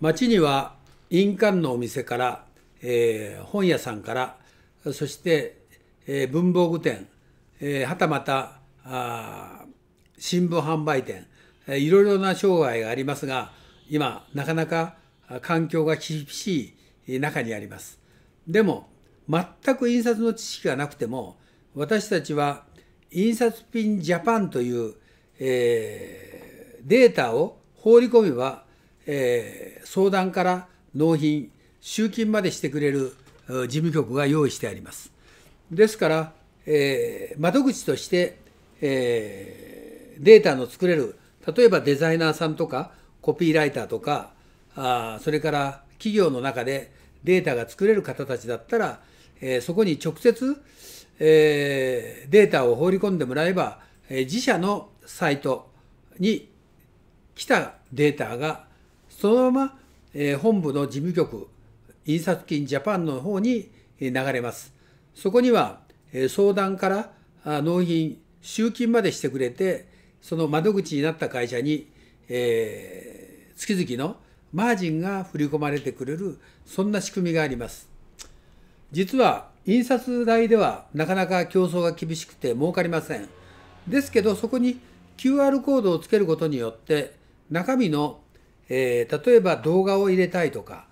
町には印鑑のお店から、えー、本屋さんからそして、えー、文房具店、えー、はたまたあ新聞販売店、えー、いろいろな商売がありますが今なかなか環境が厳しい中にあります。でも全く印刷の知識がなくても私たちは印刷品ジャパンという、えー、データを放り込めばえー、相談から納品、集金までしてくれる事務局が用意してあります。ですから、えー、窓口として、えー、データの作れる、例えばデザイナーさんとか、コピーライターとか、あそれから企業の中でデータが作れる方たちだったら、えー、そこに直接、えー、データを放り込んでもらえば、えー、自社のサイトに来たデータがそのまま、え本部の事務局印刷金ジャパンの方に流れます。そこには、え相談から納品、集金までしてくれて、その窓口になった会社に、えー、月々のマージンが振り込まれてくれる、そんな仕組みがあります。実は、印刷代ではなかなか競争が厳しくて儲かりません。ですけど、そこに QR コードをつけることによって、中身のえー、例えば動画を入れたいとか、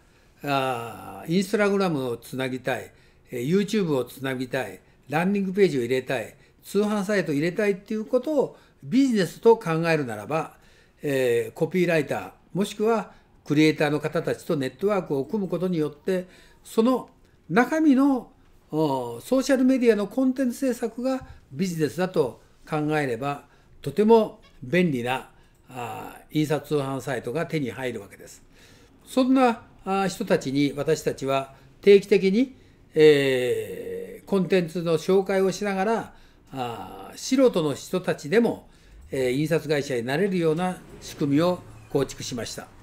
あインスタグラムをつなぎたい、え YouTube をつなぎたい、ランニングページを入れたい、通販サイトを入れたいっていうことをビジネスと考えるならば、えー、コピーライター、もしくはクリエイターの方たちとネットワークを組むことによって、その中身のソーシャルメディアのコンテンツ制作がビジネスだと考えれば、とても便利なあ印刷通販サイトが手に入るわけです。そんな人たちに私たちは定期的に、えー、コンテンツの紹介をしながらあ素人の人たちでも、えー、印刷会社になれるような仕組みを構築しました。